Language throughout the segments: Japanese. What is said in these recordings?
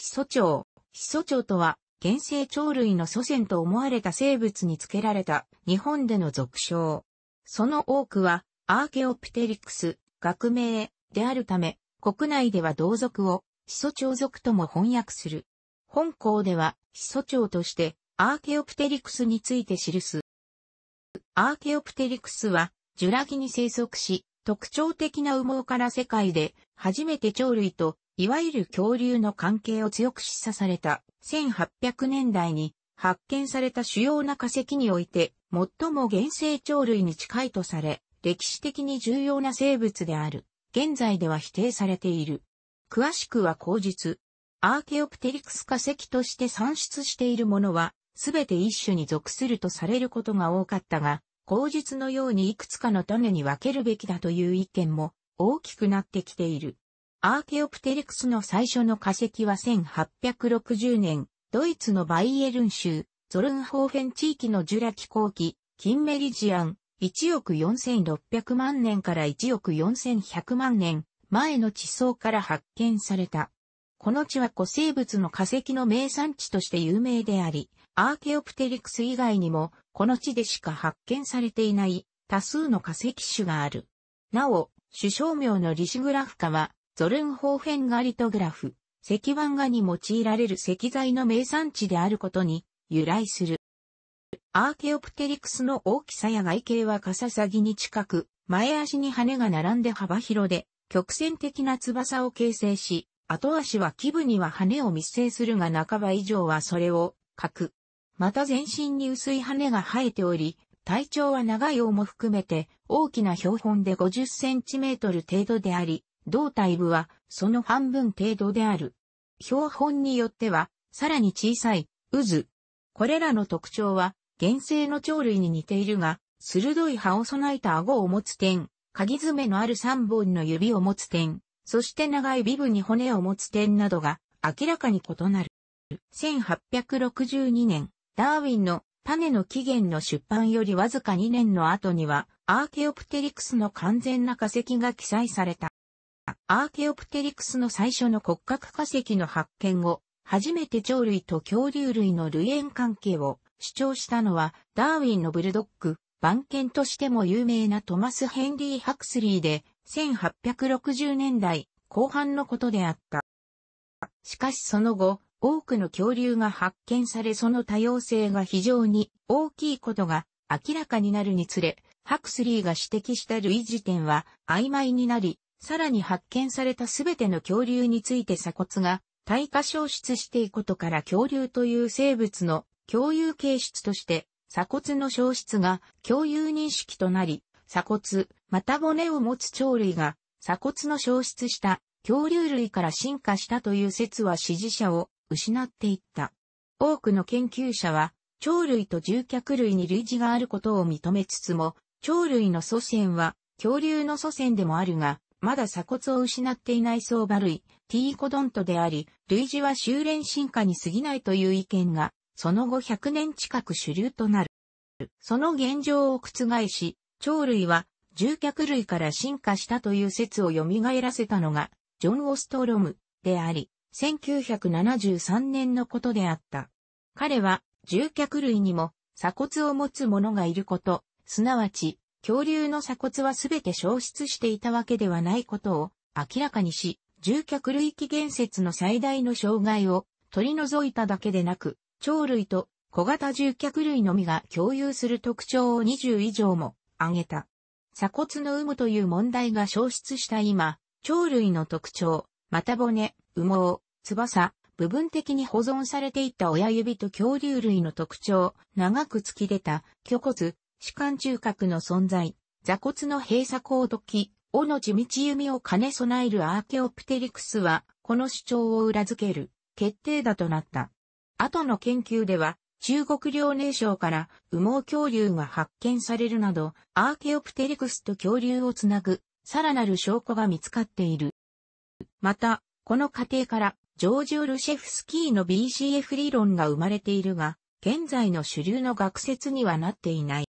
ヒソチョウ。ヒソチョウとは、原生鳥類の祖先と思われた生物に付けられた日本での俗称。その多くは、アーケオプテリクス、学名であるため、国内では同族を、ヒソチョウ族とも翻訳する。本校では、ヒソチョウとして、アーケオプテリクスについて記す。アーケオプテリクスは、ジュラ紀に生息し、特徴的な羽毛から世界で初めて鳥類といわゆる恐竜の関係を強く示唆された1800年代に発見された主要な化石において最も原生鳥類に近いとされ、歴史的に重要な生物である。現在では否定されている。詳しくは後述。アーケオプテリクス化石として算出しているものは、すべて一種に属するとされることが多かったが、後述のようにいくつかの種に分けるべきだという意見も大きくなってきている。アーケオプテリクスの最初の化石は1860年、ドイツのバイエルン州、ゾルンホーフェン地域のジュラ紀後期、キンメリジアン、1億4600万年から1億4100万年前の地層から発見された。この地は古生物の化石の名産地として有名であり、アーケオプテリクス以外にも、この地でしか発見されていない多数の化石種がある。なお、首相名のリシグラフ化は、ゾルンホーフェンガリトグラフ、石版画に用いられる石材の名産地であることに由来する。アーケオプテリクスの大きさや外形はカササギに近く、前足に羽が並んで幅広で、曲線的な翼を形成し、後足は基部には羽を密生するが半ば以上はそれを角。く。また全身に薄い羽が生えており、体長は長い尾も含めて大きな標本で50センチメートル程度であり、胴体部はその半分程度である。標本によっては、さらに小さい渦。これらの特徴は、原生の鳥類に似ているが、鋭い歯を備えた顎を持つ点、鍵爪のある3本の指を持つ点、そして長いビブに骨を持つ点などが明らかに異なる。1862年、ダーウィンの種の起源の出版よりわずか2年の後には、アーケオプテリクスの完全な化石が記載された。アーケオプテリクスの最初の骨格化石の発見後、初めて鳥類と恐竜類の類縁関係を主張したのは、ダーウィンのブルドッグ、番犬としても有名なトマス・ヘンリー・ハクスリーで、1860年代後半のことであった。しかしその後、多くの恐竜が発見されその多様性が非常に大きいことが明らかになるにつれ、ハクスリーが指摘した類似点は曖昧になり、さらに発見されたすべての恐竜について鎖骨が対化消失していくことから恐竜という生物の共有形質として鎖骨の消失が共有認識となり、鎖骨、また骨を持つ鳥類が鎖骨の消失した恐竜類から進化したという説は支持者を失っていった。多くの研究者は鳥類と獣脚類に類似があることを認めつつも、鳥類の祖先は恐竜の祖先でもあるが、まだ鎖骨を失っていない相場類、ティーコドントであり、類似は修練進化に過ぎないという意見が、その後100年近く主流となる。その現状を覆し、鳥類は、獣脚類から進化したという説を蘇らせたのが、ジョン・オストロムであり、1973年のことであった。彼は、獣脚類にも鎖骨を持つ者がいること、すなわち、恐竜の鎖骨はすべて消失していたわけではないことを明らかにし、獣脚類起源説の最大の障害を取り除いただけでなく、鳥類と小型獣脚類のみが共有する特徴を20以上も挙げた。鎖骨の有無という問題が消失した今、鳥類の特徴、また骨、羽毛、翼、部分的に保存されていた親指と恐竜類の特徴、長く突き出た、虚骨、主観中核の存在、座骨の閉鎖度時、尾の地道弓を兼ね備えるアーケオプテリクスは、この主張を裏付ける、決定打となった。後の研究では、中国領内省から羽毛恐竜が発見されるなど、アーケオプテリクスと恐竜をつなぐ、さらなる証拠が見つかっている。また、この過程から、ジョージ・オルシェフスキーの BCF 理論が生まれているが、現在の主流の学説にはなっていない。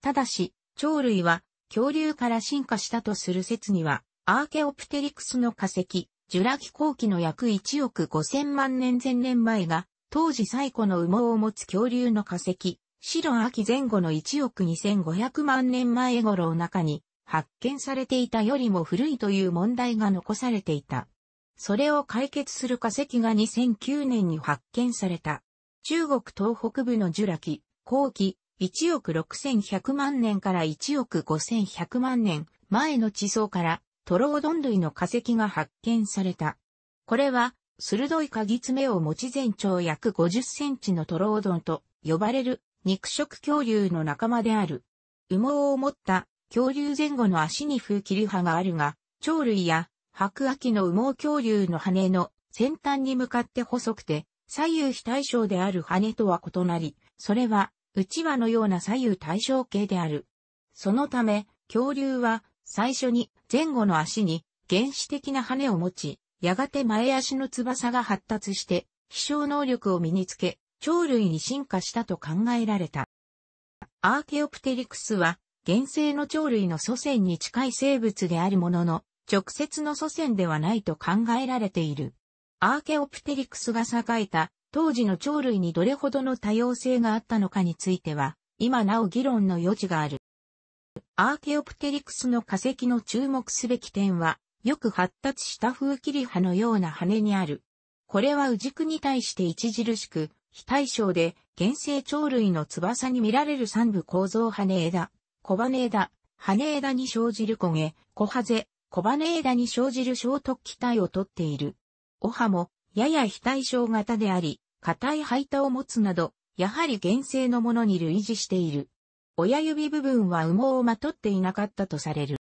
ただし、鳥類は恐竜から進化したとする説には、アーケオプテリクスの化石、ジュラ紀後期の約1億5000万年前年前が、当時最古の羽毛を持つ恐竜の化石、白秋前後の1億2500万年前頃の中に発見されていたよりも古いという問題が残されていた。それを解決する化石が2009年に発見された。中国東北部のジュラ紀、後期、1億6100万年から1億5100万年前の地層からトロオドン類の化石が発見された。これは、鋭い鍵爪を持ち全長約50センチのトロオドンと呼ばれる肉食恐竜の仲間である。羽毛を持った恐竜前後の足に風切り歯があるが、鳥類や白亜紀の羽毛恐竜の羽の先端に向かって細くて左右非対称である羽とは異なり、それはうちわのような左右対称形である。そのため、恐竜は最初に前後の足に原始的な羽を持ち、やがて前足の翼が発達して飛翔能力を身につけ、鳥類に進化したと考えられた。アーケオプテリクスは、原生の鳥類の祖先に近い生物であるものの、直接の祖先ではないと考えられている。アーケオプテリクスが栄えた当時の鳥類にどれほどの多様性があったのかについては、今なお議論の余地がある。アーケオプテリクスの化石の注目すべき点は、よく発達した風切り葉のような羽にある。これは右軸に対して著しく、非対称で、原生鳥類の翼に見られる三部構造羽枝、小羽枝、羽枝に生じる焦げ、小ハゼ、小羽枝に生じる小突起体をとっている。おはも、やや非対称型であり、硬い配板を持つなど、やはり原生のものに類似している。親指部分は羽毛をまとっていなかったとされる。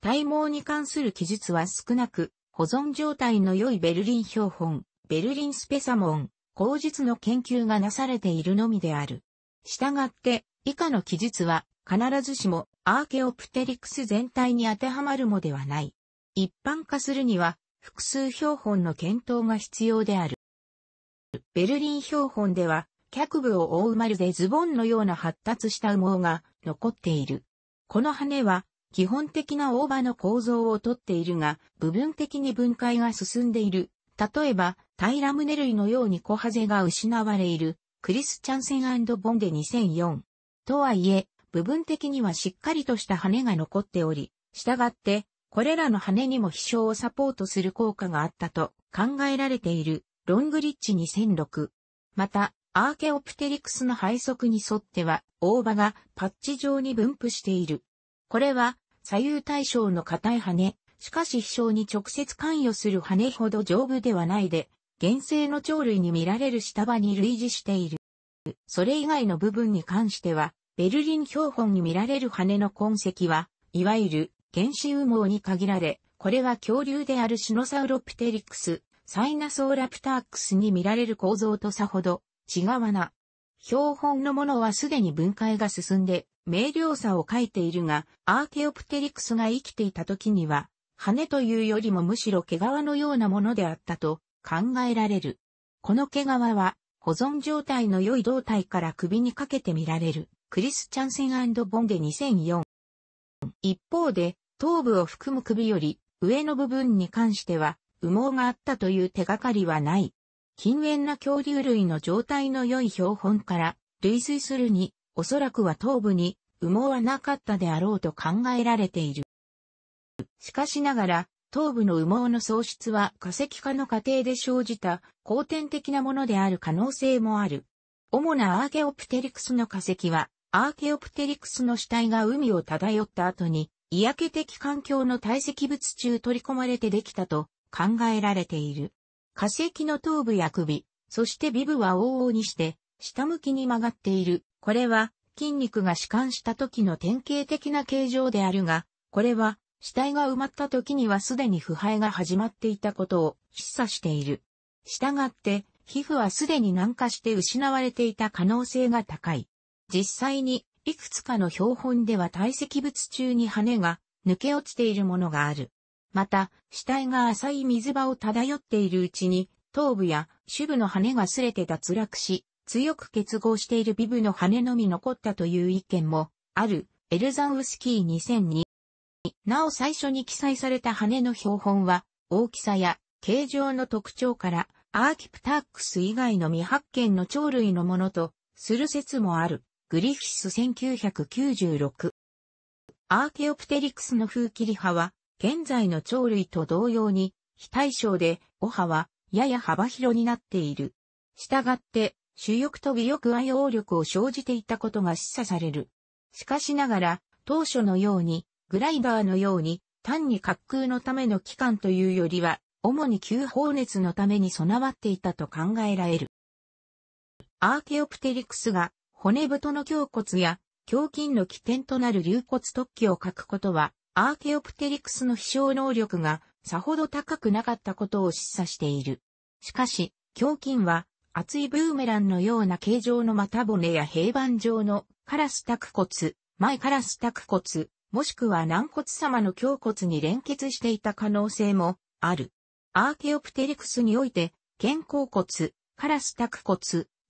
体毛に関する記述は少なく、保存状態の良いベルリン標本、ベルリンスペサモン、口述の研究がなされているのみである。したがって、以下の記述は必ずしもアーケオプテリクス全体に当てはまるもではない。一般化するには複数標本の検討が必要である。ベルリン標本では、脚部を覆うまでズボンのような発達した羽毛が残っている。この羽は、基本的な大葉の構造をとっているが、部分的に分解が進んでいる。例えば、タイラムネ類のように小ハゼが失われいる、クリス・チャンセンボンデ2004。とはいえ、部分的にはしっかりとした羽が残っており、従って、これらの羽にも飛翔をサポートする効果があったと考えられている。ロングリッチ2006。また、アーケオプテリクスの配速に沿っては、大葉がパッチ状に分布している。これは、左右対称の硬い羽、しかし飛翔に直接関与する羽ほど丈夫ではないで、原生の鳥類に見られる下場に類似している。それ以外の部分に関しては、ベルリン標本に見られる羽の痕跡は、いわゆる原始羽毛に限られ、これは恐竜であるシノサウロプテリクス、サイナソーラプタークスに見られる構造とさほど違わな。標本のものはすでに分解が進んで、明瞭さを書いているが、アーケオプテリクスが生きていた時には、羽というよりもむしろ毛皮のようなものであったと考えられる。この毛皮は、保存状態の良い胴体から首にかけて見られる、クリス・チャンセンボンデ2004。一方で、頭部を含む首より上の部分に関しては、羽毛があったという手がかりはない。近縁な恐竜類の状態の良い標本から類推するに、おそらくは頭部に羽毛はなかったであろうと考えられている。しかしながら、頭部の羽毛の喪失は化石化の過程で生じた後天的なものである可能性もある。主なアーケオプテリクスの化石は、アーケオプテリクスの死体が海を漂った後に、嫌気的環境の堆積物中取り込まれてできたと考えられている。化石の頭部や首、そしてビブは往々にして、下向きに曲がっている。これは、筋肉が弛緩した時の典型的な形状であるが、これは、死体が埋まった時にはすでに腐敗が始まっていたことを示唆している。したがって、皮膚はすでに軟化して失われていた可能性が高い。実際に、いくつかの標本では堆積物中に羽が抜け落ちているものがある。また、死体が浅い水場を漂っているうちに、頭部や主部の羽が擦れて脱落し、強く結合している尾部の羽のみ残ったという意見も、ある、エルザンウスキー2002。なお最初に記載された羽の標本は、大きさや形状の特徴から、アーキプタックス以外の未発見の鳥類のものと、する説もある、グリフィス1996。アーケオプテリクスの風切り派は、現在の鳥類と同様に、非対称で、お葉は、やや幅広になっている。したがって、主翼と尾翼愛応力を生じていたことが示唆される。しかしながら、当初のように、グライダーのように、単に滑空のための機関というよりは、主に急放熱のために備わっていたと考えられる。アーケオプテリクスが骨太の胸骨や胸筋の起点となる流骨突起を書くことはアーケオプテリクスの飛翔能力がさほど高くなかったことを示唆している。しかし、胸筋は厚いブーメランのような形状の股骨や平板状のカラス卓骨、前カラス卓骨、もしくは軟骨様の胸骨に連結していた可能性もある。アーケオプテリクスにおいて、肩甲骨、カラス卓骨、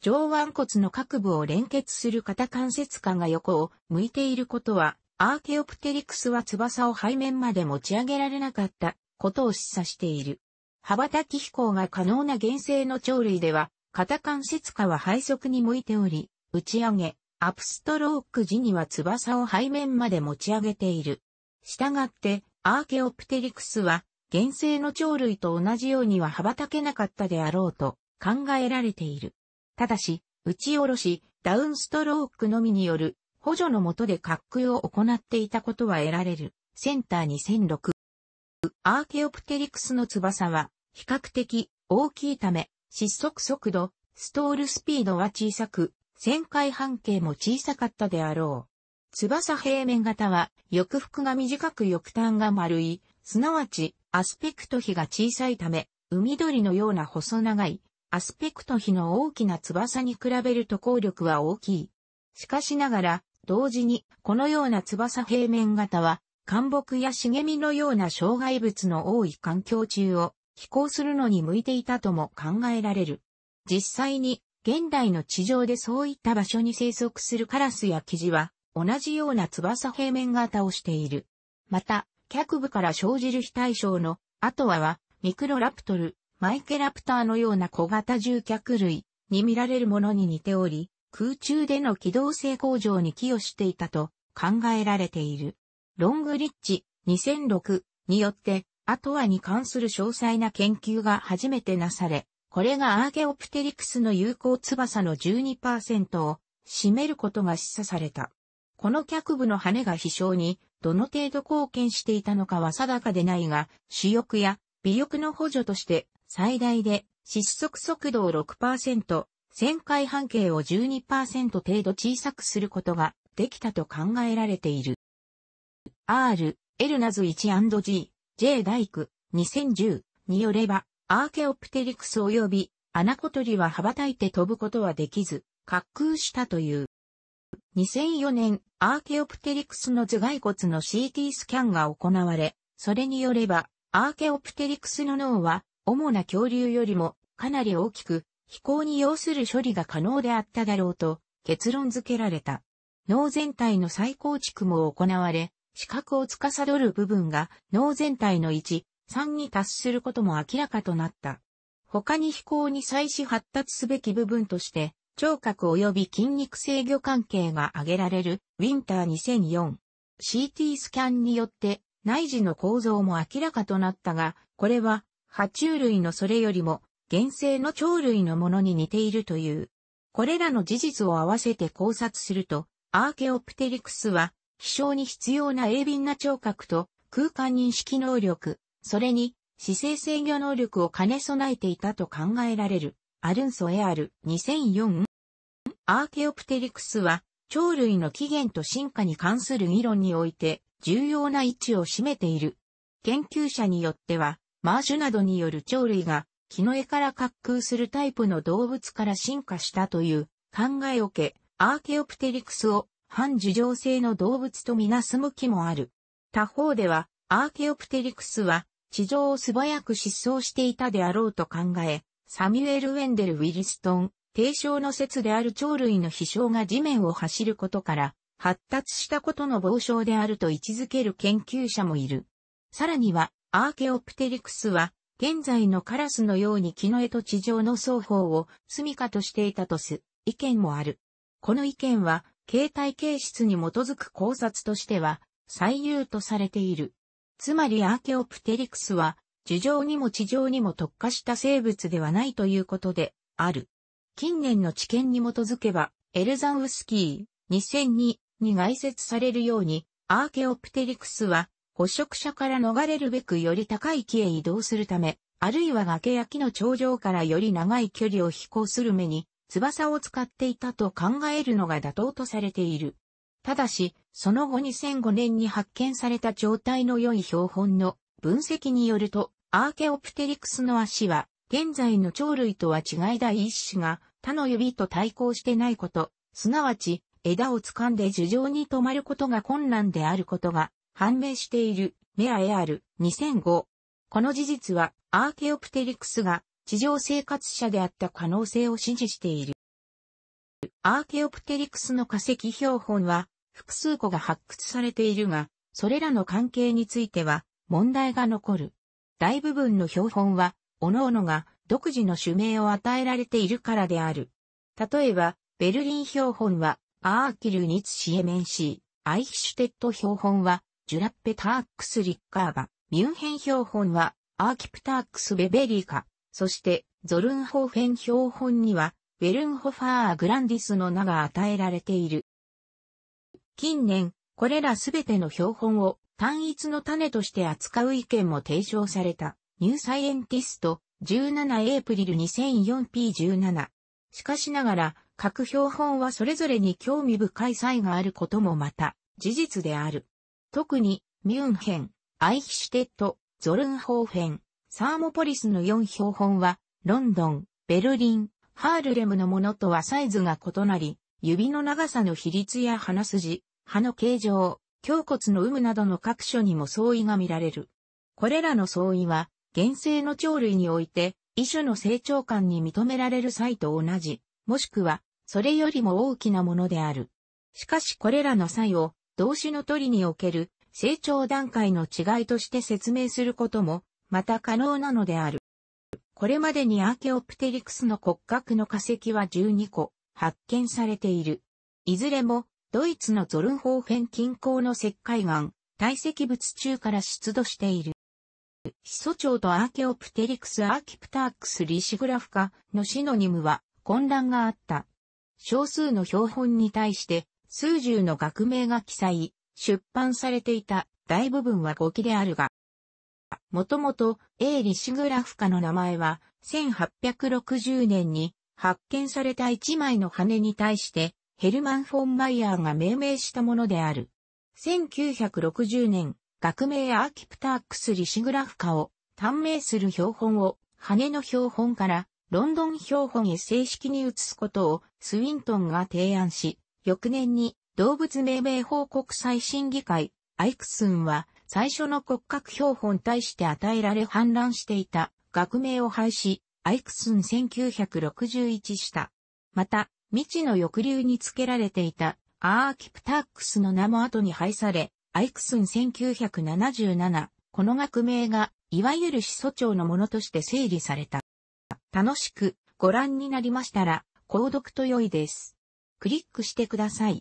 上腕骨の各部を連結する肩関節下が横を向いていることはアーケオプテリクスは翼を背面まで持ち上げられなかったことを示唆している。羽ばたき飛行が可能な原生の鳥類では、肩関節下は背側に向いており、打ち上げ、アップストローク時には翼を背面まで持ち上げている。したがって、アーケオプテリクスは、原生の鳥類と同じようには羽ばたけなかったであろうと考えられている。ただし、打ち下ろし、ダウンストロークのみによる補助の下で滑空を行っていたことは得られる。センター2006。アーケオプテリクスの翼は比較的大きいため、失速速度、ストールスピードは小さく、旋回半径も小さかったであろう。翼平面型は翼腹が短く翼端が丸い、すなわちアスペクト比が小さいため、海鳥のような細長い、アスペクト比の大きな翼に比べると効力は大きい。しかしながら、同時に、このような翼平面型は、干木や茂みのような障害物の多い環境中を飛行するのに向いていたとも考えられる。実際に、現代の地上でそういった場所に生息するカラスやキジは、同じような翼平面型をしている。また、脚部から生じる非対称の、あとはは、ミクロラプトル、マイケラプターのような小型獣脚類に見られるものに似ており、空中での機動性向上に寄与していたと考えられている。ロングリッチ2006によって、アトアに関する詳細な研究が初めてなされ、これがアーゲオプテリクスの有効翼の12%を占めることが示唆された。この脚部の羽が飛翔にどの程度貢献していたのかは定かでないが、主翼や尾翼の補助として最大で失速速度を6%、旋回半径を12%程度小さくすることができたと考えられている。R、エルナズ 1&G、J 大工、ク、2010によれば、アーケオプテリクス及びアナコトリは羽ばたいて飛ぶことはできず、滑空したという。2004年、アーケオプテリクスの頭蓋骨の CT スキャンが行われ、それによれば、アーケオプテリクスの脳は、主な恐竜よりもかなり大きく、飛行に要する処理が可能であっただろうと結論付けられた。脳全体の再構築も行われ、視覚を司る部分が脳全体の1、3に達することも明らかとなった。他に飛行に再始発達すべき部分として、聴覚及び筋肉制御関係が挙げられるウィンター2004。CT スキャンによって内耳の構造も明らかとなったが、これは爬虫類のそれよりも原生の鳥類のものに似ているという。これらの事実を合わせて考察すると、アーケオプテリクスは、気象に必要な鋭敏な聴覚と空間認識能力、それに姿勢制御能力を兼ね備えていたと考えられる。アルンソエアル2004アーケオプテリクスは鳥類の起源と進化に関する議論において重要な位置を占めている。研究者によってはマーシュなどによる鳥類が木の絵から滑空するタイプの動物から進化したという考えを受け、アーケオプテリクスを反樹状性の動物とみなす向きもある。他方では、アーケオプテリクスは地上を素早く失踪していたであろうと考え、サミュエル・ウェンデル・ウィリストン、提唱の説である鳥類の飛翔が地面を走ることから、発達したことの傍証であると位置づける研究者もいる。さらには、アーケオプテリクスは、現在のカラスのように木の枝と地上の双方を住処としていたとす意見もある。この意見は、形態形質に基づく考察としては、最優とされている。つまりアーケオプテリクスは、樹上にも地上にも特化した生物ではないということで、ある。近年の知見に基づけば、エルザンウスキー2002に外説されるように、アーケオプテリクスは捕食者から逃れるべくより高い木へ移動するため、あるいは崖や木の頂上からより長い距離を飛行する目に、翼を使っていたと考えるのが妥当とされている。ただし、その後2005年に発見された状態の良い標本の分析によると、アーケオプテリクスの足は、現在の鳥類とは違い第一種が他の指と対抗してないこと、すなわち枝を掴んで樹上に止まることが困難であることが判明しているメアエール2 0 0 5この事実はアーケオプテリクスが地上生活者であった可能性を支持している。アーケオプテリクスの化石標本は複数個が発掘されているが、それらの関係については問題が残る。大部分の標本は、各々が独自の種名を与えられているからである。例えば、ベルリン標本は、アーキル・ニツ・シエメンシー、アイヒシュテット標本は、ジュラッペターックス・リッカーバ、ミュンヘン標本は、アーキプタークス・ベベリーカ、そして、ゾルンホーフェン標本には、ウェルンホファー・グランディスの名が与えられている。近年、これらすべての標本を単一の種として扱う意見も提唱された、ニューサイエンティスト、17エープリル 2004p17。しかしながら、各標本はそれぞれに興味深い差異があることもまた、事実である。特に、ミュンヘン、アイヒシュテット、ゾルンホーフェン、サーモポリスの4標本は、ロンドン、ベルリン、ハールレムのものとはサイズが異なり、指の長さの比率や鼻筋、歯の形状、胸骨の有無などの各所にも相違が見られる。これらの相違は、原生の鳥類において、異種の成長感に認められる際と同じ、もしくは、それよりも大きなものである。しかしこれらの際を、動詞の取りにおける成長段階の違いとして説明することも、また可能なのである。これまでにアーケオプテリクスの骨格の化石は12個発見されている。いずれも、ドイツのゾルンホーフェン近郊の石灰岩、堆積物中から出土している。始祖鳥とアーケオプテリクスアーキプタークスリシグラフ化のシノニムは混乱があった。少数の標本に対して数十の学名が記載、出版されていた大部分は語記であるが、もともと A リシグラフカの名前は1860年に発見された一枚の羽に対してヘルマン・フォン・マイヤーが命名したものである。1960年、学名アーキプタークス・リシグラフカを短命する標本を羽の標本からロンドン標本へ正式に移すことをスウィントンが提案し、翌年に動物命名法国際審議会、アイクスンは最初の骨格標本に対して与えられ反乱していた学名を廃止、アイクスン1961した。また、未知の抑留につけられていたアーキプタックスの名も後に廃され、アイクスン1977、この学名が、いわゆる始祖長のものとして整理された。楽しくご覧になりましたら、購読と良いです。クリックしてください。